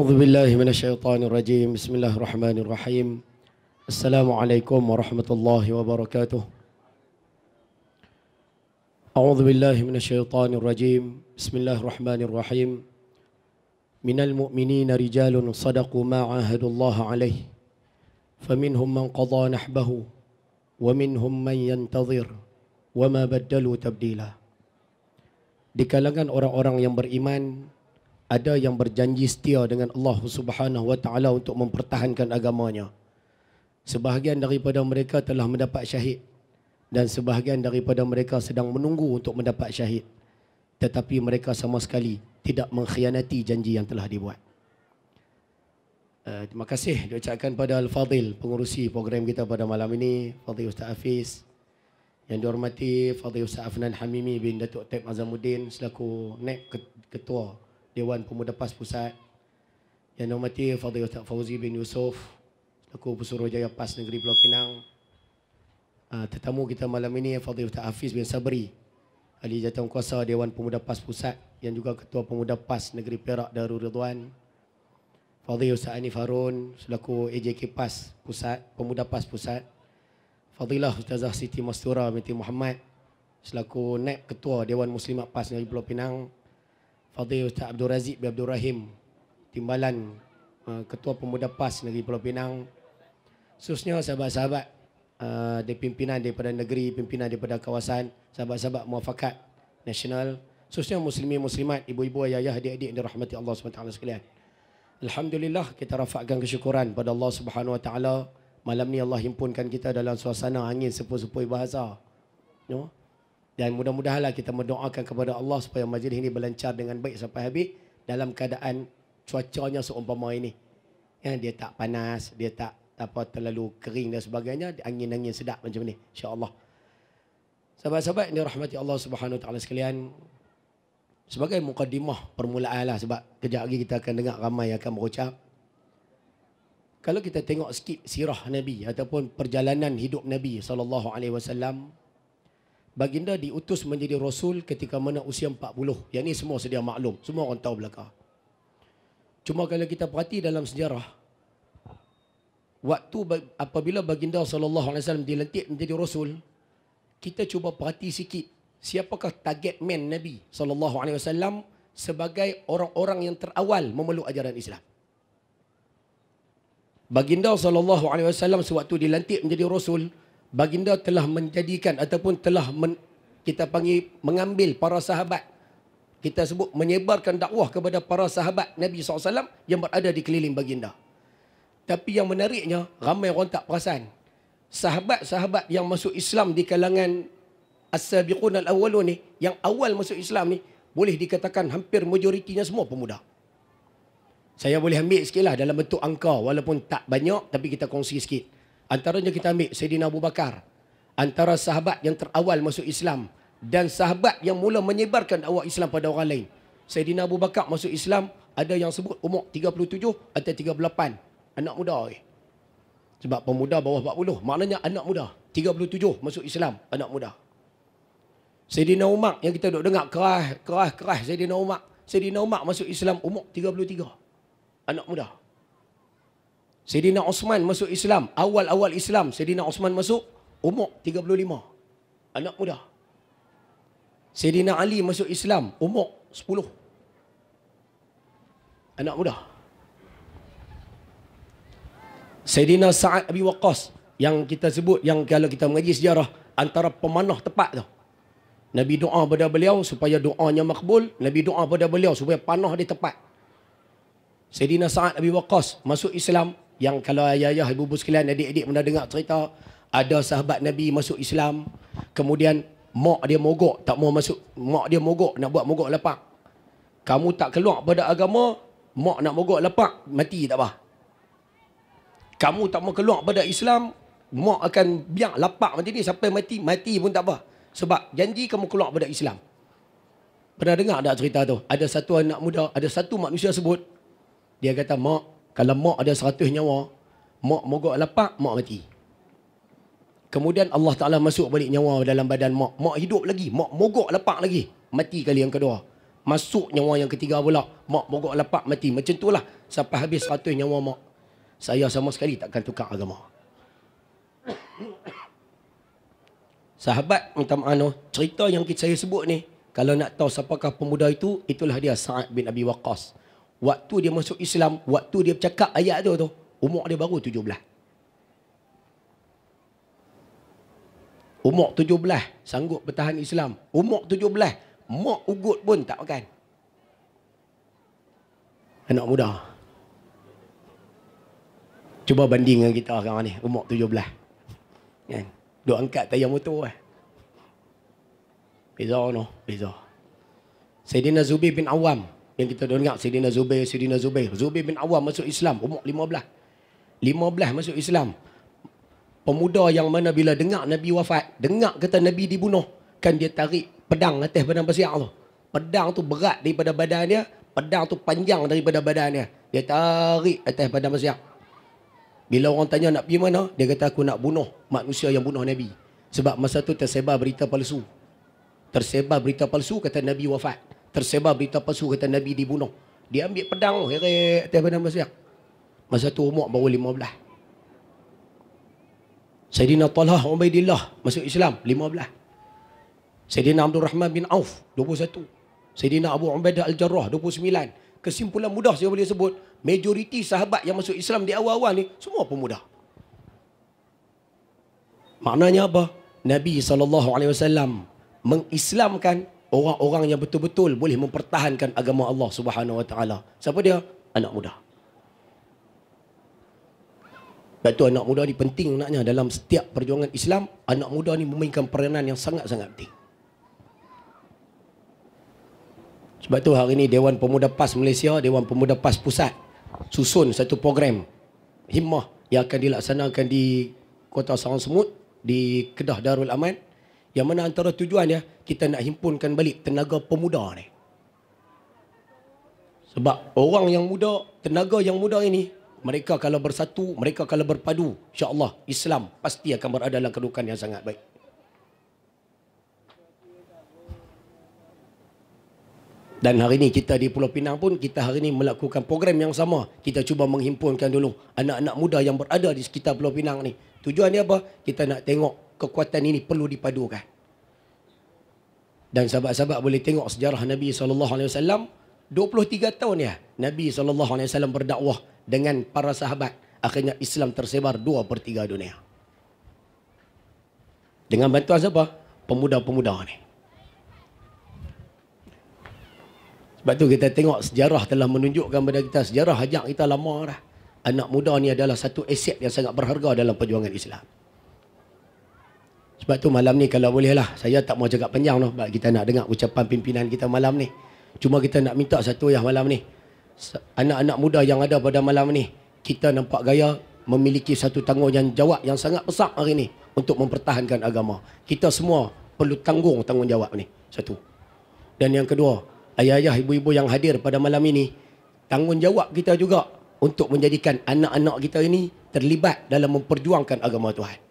أعوذ بالله من الشيطان الرجيم بسم الله الرحمن الرحيم السلام عليكم ورحمة الله وبركاته أعوذ بالله من الشيطان الرجيم بسم الله الرحمن الرحيم من المؤمنين رجال صدقوا ما عاهدوا الله عليه فمنهم من قضى نحبه ومنهم من ينتظر وما بدلوا تبديلا Di kalangan orang-orang yang beriman, ada yang berjanji setia dengan Allah Subhanahu wa taala untuk mempertahankan agamanya. Sebahagian daripada mereka telah mendapat syahid dan sebahagian daripada mereka sedang menunggu untuk mendapat syahid. Tetapi mereka sama sekali tidak mengkhianati janji yang telah dibuat. Uh, terima kasih diucapkan pada Al-Fadhil pengurusi program kita pada malam ini, Fadhil Ustaz Hafiz. Yang dihormati Fadhil Ustaz Afnan Hamimi bin Datuk Taib Azamuddin selaku naib ketua Dewan Pemuda PAS Pusat Yang dihormati Fadil Ustaz Fauzi bin Yusof Selaku Jaya PAS Negeri Pulau Pinang uh, Tetamu kita malam ini Fadil Ustaz Hafiz bin Sabri Ali Jatuh Kuasa Dewan Pemuda PAS Pusat Yang juga Ketua Pemuda PAS Negeri Perak Darul Ridwan Fadil Ustaz Anif Harun Selaku AJK PAS Pusat Pemuda PAS Pusat Fadilah Ustazah Siti Mastura binti Muhammad Selaku Naib e Ketua Dewan Muslimat PAS Negeri Pulau Pinang Fadil Ustaz Abdul Razib bin Abdul Rahim Timbalan uh, Ketua Pemuda PAS Negeri Pulau Pinang Khususnya sahabat-sahabat uh, pimpinan daripada negeri, pimpinan daripada kawasan Sahabat-sahabat muafakat nasional Khususnya muslimi muslimat, ibu-ibu, ayah-ayah, adik-adik yang dirahmati Allah SWT sekalian Alhamdulillah kita rafakkan kesyukuran pada Allah Subhanahu Wa Taala. Malam ni Allah himpunkan kita dalam suasana angin sepoi-sepoi bahasa. You know? Dan mudah-mudahanlah kita mendoakan kepada Allah supaya majlis ini berlancar dengan baik sampai habis dalam keadaan cuacanya seumpama ini. Ya, dia tak panas, dia tak apa terlalu kering dan sebagainya, angin-angin sedap macam ni. Insya-Allah. Sahabat-sahabat yang dirahmati Allah Subhanahu Wa Taala sekalian, sebagai mukadimah permulaan lah sebab kejap lagi kita akan dengar ramai yang akan berucap. Kalau kita tengok sikit sirah Nabi ataupun perjalanan hidup Nabi sallallahu alaihi wasallam, baginda diutus menjadi rasul ketika mana usia 40 yang ini semua sedia maklum semua orang tahu belakang. cuma kalau kita perhati dalam sejarah waktu apabila baginda saw dilantik menjadi rasul kita cuba perhati sikit siapakah target man nabi saw sebagai orang-orang yang terawal memeluk ajaran Islam baginda saw sewaktu dilantik menjadi rasul baginda telah menjadikan ataupun telah men, kita panggil mengambil para sahabat kita sebut menyebarkan dakwah kepada para sahabat Nabi SAW yang berada di keliling baginda. Tapi yang menariknya, ramai orang tak perasan. Sahabat-sahabat yang masuk Islam di kalangan As-Sabiqun al-Awwalun ni, yang awal masuk Islam ni, boleh dikatakan hampir majoritinya semua pemuda. Saya boleh ambil sikit lah dalam bentuk angka, walaupun tak banyak, tapi kita kongsi sikit. Antaranya kita ambil Sayyidina Abu Bakar. Antara sahabat yang terawal masuk Islam. Dan sahabat yang mula menyebarkan dakwah Islam pada orang lain. Sayyidina Abu Bakar masuk Islam. Ada yang sebut umur 37 atau 38. Anak muda. Eh. Sebab pemuda bawah 40. Maknanya anak muda. 37 masuk Islam. Anak muda. Sayyidina Umar yang kita duk dengar kerah, kerah, kerah Sayyidina Umar. Sayyidina Umar masuk Islam umur 33. Anak muda. Sayyidina Osman masuk Islam. Awal-awal Islam, Sayyidina Osman masuk umur 35. Anak muda. Sayyidina Ali masuk Islam, umur 10. Anak muda. Sayyidina Sa'ad Abi Waqas, yang kita sebut, yang kalau kita mengaji sejarah, antara pemanah tepat tu. Nabi doa pada beliau supaya doanya makbul. Nabi doa pada beliau supaya panah dia tepat. Sayyidina Sa'ad Abi Waqas masuk Islam yang kalau ayah-ayah ibu-ibu sekalian adik-adik pernah dengar cerita ada sahabat Nabi masuk Islam kemudian mak dia mogok tak mau masuk mak dia mogok nak buat mogok lapak kamu tak keluar pada agama mak nak mogok lapak mati tak apa kamu tak mau keluar pada Islam mak akan biar lapak mati ni sampai mati mati pun tak apa sebab janji kamu keluar pada Islam pernah dengar tak cerita tu ada satu anak muda ada satu manusia sebut dia kata mak kalau mak ada seratus nyawa, mak mogok lapak, mak mati. Kemudian Allah Ta'ala masuk balik nyawa dalam badan mak. Mak hidup lagi. Mak mogok lapak lagi. Mati kali yang kedua. Masuk nyawa yang ketiga pula. Mak mogok lapak mati. Macam tu lah. Sampai habis seratus nyawa mak. Saya sama sekali takkan tukar agama. Sahabat minta maaf. Cerita yang saya sebut ni. Kalau nak tahu siapakah pemuda itu. Itulah dia Sa'ad bin Abi Waqas. Waktu dia masuk Islam, waktu dia bercakap ayat tu tu, umur dia baru 17. Umur 17 sanggup bertahan Islam. Umur 17 mak ugut pun tak makan. Anak muda. Cuba banding dengan kita sekarang ni, umur 17. Kan? Duk angkat tayar motor eh. Beza no, beza. Sayyidina Zubi bin Awam, yang kita dengar Sidina Zubair, Sidina Zubair. Zubair bin Awam masuk Islam umur 15. 15 masuk Islam. Pemuda yang mana bila dengar Nabi wafat, dengar kata Nabi dibunuh, kan dia tarik pedang atas pedang pasiak tu. Pedang tu berat daripada badan dia, pedang tu panjang daripada badan dia. Dia tarik atas pedang pasiak. Bila orang tanya nak pergi mana, dia kata aku nak bunuh manusia yang bunuh Nabi. Sebab masa tu tersebar berita palsu. Tersebar berita palsu kata Nabi wafat tersebar berita palsu kata Nabi dibunuh. Dia ambil pedang, herik atas badan masa Masa tu umur baru 15. Sayyidina Talhah Ubaidillah masuk Islam 15. Sayyidina Abdul Rahman bin Auf 21. Sayyidina Abu Ubaidah Al-Jarrah 29. Kesimpulan mudah saya boleh sebut, majoriti sahabat yang masuk Islam di awal-awal ni semua pemuda. Maknanya apa? Nabi SAW mengislamkan orang-orang yang betul-betul boleh mempertahankan agama Allah Subhanahu Wa Taala. Siapa dia? Anak muda. Sebab tu anak muda ni penting naknya dalam setiap perjuangan Islam, anak muda ni memainkan peranan yang sangat-sangat penting. Sebab tu hari ini Dewan Pemuda PAS Malaysia, Dewan Pemuda PAS Pusat susun satu program himmah yang akan dilaksanakan di Kota Sarang Semut di Kedah Darul Aman yang mana antara tujuannya kita nak himpunkan balik tenaga pemuda ni. Sebab orang yang muda, tenaga yang muda ini, mereka kalau bersatu, mereka kalau berpadu, insya-Allah Islam pasti akan berada dalam kedudukan yang sangat baik. Dan hari ini kita di Pulau Pinang pun kita hari ini melakukan program yang sama. Kita cuba menghimpunkan dulu anak-anak muda yang berada di sekitar Pulau Pinang ni. Tujuan dia apa? Kita nak tengok kekuatan ini perlu dipadukan. Dan sahabat-sahabat boleh tengok sejarah Nabi saw alaihi wasallam 23 tahun ya Nabi saw berdakwah dengan para sahabat akhirnya Islam tersebar 2 per 3 dunia. Dengan bantuan siapa? Pemuda-pemuda ni. Sebab tu kita tengok sejarah telah menunjukkan kepada kita sejarah hajak kita lama dah. Anak muda ni adalah satu aset yang sangat berharga dalam perjuangan Islam. Sebab tu malam ni kalau bolehlah saya tak mau cakap panjang noh sebab kita nak dengar ucapan pimpinan kita malam ni. Cuma kita nak minta satu ya malam ni. Anak-anak muda yang ada pada malam ni, kita nampak gaya memiliki satu tanggungjawab yang sangat besar hari ni untuk mempertahankan agama. Kita semua perlu tanggung tanggungjawab ni. Satu. Dan yang kedua, ayah-ayah ibu-ibu yang hadir pada malam ini, tanggungjawab kita juga untuk menjadikan anak-anak kita ini terlibat dalam memperjuangkan agama Tuhan.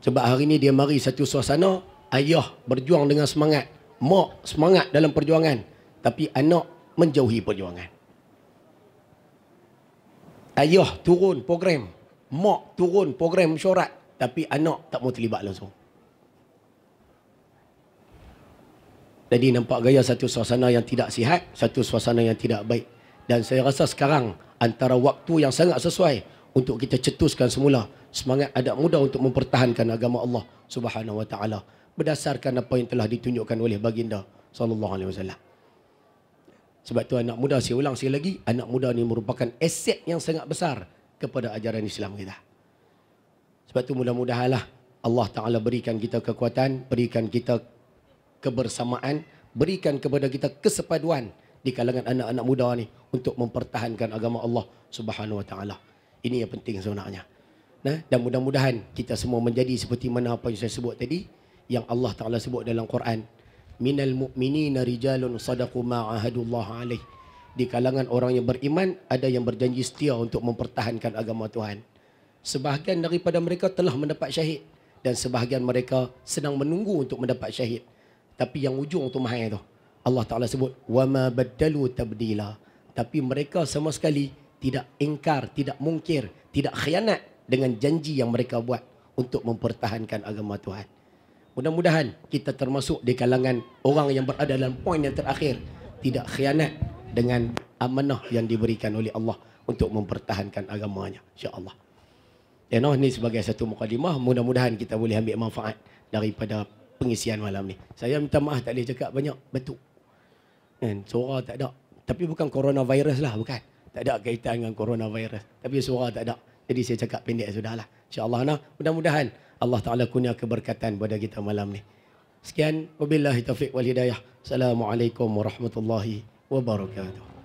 Sebab hari ni dia mari satu suasana Ayah berjuang dengan semangat Mak semangat dalam perjuangan Tapi anak menjauhi perjuangan Ayah turun program Mak turun program syarat Tapi anak tak mau terlibat langsung Jadi nampak gaya satu suasana yang tidak sihat Satu suasana yang tidak baik Dan saya rasa sekarang Antara waktu yang sangat sesuai Untuk kita cetuskan semula semangat anak muda untuk mempertahankan agama Allah Subhanahu Wa Taala berdasarkan apa yang telah ditunjukkan oleh baginda sallallahu alaihi wasallam. Sebab tu anak muda saya ulang sekali lagi, anak muda ni merupakan aset yang sangat besar kepada ajaran Islam kita. Sebab tu mudah-mudahanlah Allah Taala berikan kita kekuatan, berikan kita kebersamaan, berikan kepada kita kesepaduan di kalangan anak-anak muda ni untuk mempertahankan agama Allah Subhanahu Wa Taala. Ini yang penting sebenarnya. Nah, dan mudah-mudahan kita semua menjadi seperti mana apa yang saya sebut tadi yang Allah Taala sebut dalam Quran. Minal mu'minina rijalun sadaqu ma'ahadullah alaih. Di kalangan orang yang beriman ada yang berjanji setia untuk mempertahankan agama Tuhan. Sebahagian daripada mereka telah mendapat syahid dan sebahagian mereka sedang menunggu untuk mendapat syahid. Tapi yang ujung tu mahal tu. Allah Taala sebut wa ma badalu tabdila. Tapi mereka sama sekali tidak ingkar, tidak mungkir, tidak khianat dengan janji yang mereka buat untuk mempertahankan agama Tuhan. Mudah-mudahan kita termasuk di kalangan orang yang berada dalam poin yang terakhir tidak khianat dengan amanah yang diberikan oleh Allah untuk mempertahankan agamanya insya-Allah. Ya you oh, ni sebagai satu mukadimah mudah-mudahan kita boleh ambil manfaat daripada pengisian malam ni. Saya minta maaf tak boleh cakap banyak batuk. Kan suara tak ada. Tapi bukan coronavirus lah bukan. Tak ada kaitan dengan coronavirus. Tapi suara tak ada. Jadi saya cakap pendek sudahlah. Insya-Allah nah, mudah-mudahan Allah Taala kurnia keberkatan pada kita malam ni. Sekian wabillahi taufik wal hidayah. Assalamualaikum warahmatullahi wabarakatuh.